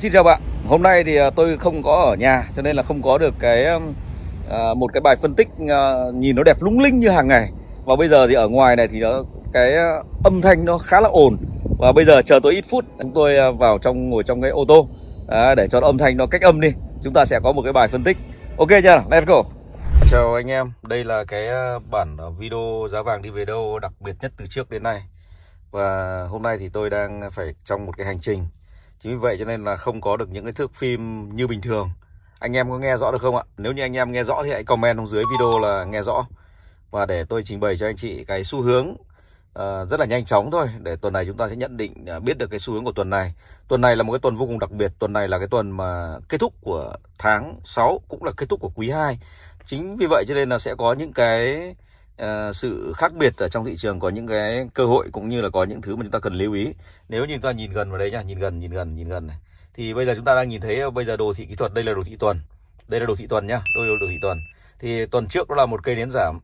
xin chào bạn hôm nay thì à, tôi không có ở nhà cho nên là không có được cái à, một cái bài phân tích à, nhìn nó đẹp lung linh như hàng ngày và bây giờ thì ở ngoài này thì nó cái âm thanh nó khá là ồn và bây giờ chờ tôi ít phút chúng tôi vào trong ngồi trong cái ô tô để cho âm thanh nó cách âm đi chúng ta sẽ có một cái bài phân tích ok chưa let's go chào anh em đây là cái bản video giá vàng đi về đâu đặc biệt nhất từ trước đến nay và hôm nay thì tôi đang phải trong một cái hành trình Chính vì vậy cho nên là không có được những cái thước phim như bình thường. Anh em có nghe rõ được không ạ? Nếu như anh em nghe rõ thì hãy comment xuống dưới video là nghe rõ. Và để tôi trình bày cho anh chị cái xu hướng À, rất là nhanh chóng thôi để tuần này chúng ta sẽ nhận định à, biết được cái xu hướng của tuần này. Tuần này là một cái tuần vô cùng đặc biệt, tuần này là cái tuần mà kết thúc của tháng 6 cũng là kết thúc của quý 2. Chính vì vậy cho nên là sẽ có những cái Ờ, sự khác biệt ở trong thị trường có những cái cơ hội cũng như là có những thứ mà chúng ta cần lưu ý nếu như ta nhìn gần vào đấy nhá nhìn gần nhìn gần nhìn gần này thì bây giờ chúng ta đang nhìn thấy ờ, bây giờ đồ thị kỹ thuật đây là đồ thị tuần đây là đồ thị tuần nhá đôi đồ thị tuần thì tuần trước đó là một cây nến giảm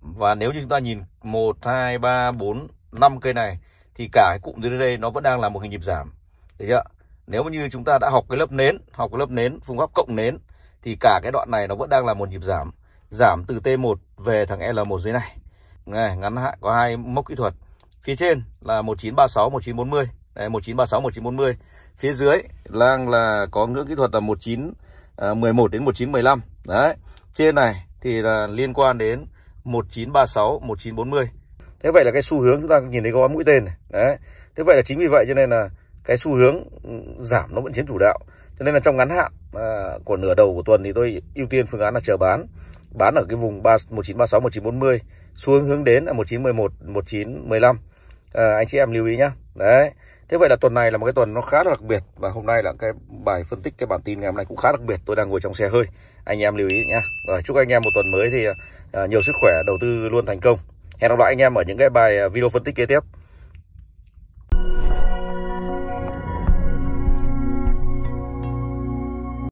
và nếu như chúng ta nhìn một hai ba bốn năm cây này thì cả cái cụm dưới đây nó vẫn đang là một hình nhịp giảm được chưa nếu như chúng ta đã học cái lớp nến học cái lớp nến phương pháp cộng nến thì cả cái đoạn này nó vẫn đang là một nhịp giảm giảm từ T1 về thằng L1 dưới này. Này, ngắn hạn có hai mốc kỹ thuật. Phía trên là 1936 1940, đấy 1936 1940. Phía dưới đang là có ngưỡng kỹ thuật là 19 à, 11 đến 1915. Đấy. Trên này thì là liên quan đến 1936 1940. Thế vậy là cái xu hướng chúng ta nhìn thấy có mũi tên này. Đấy. Thế vậy là chính vì vậy cho nên là cái xu hướng ừ, giảm nó vẫn chiếm chủ đạo. Cho nên là trong ngắn hạn à, của nửa đầu của tuần thì tôi ưu tiên phương án là chờ bán bán ở cái vùng 3, 1936 1940 xu hướng hướng đến là 1911 1915 à, anh chị em lưu ý nhá đấy thế vậy là tuần này là một cái tuần nó khá là đặc biệt và hôm nay là cái bài phân tích cái bản tin ngày hôm nay cũng khá đặc biệt tôi đang ngồi trong xe hơi anh em lưu ý nhá rồi chúc anh em một tuần mới thì à, nhiều sức khỏe đầu tư luôn thành công hẹn gặp lại anh em ở những cái bài ờ, video phân tích kế tiếp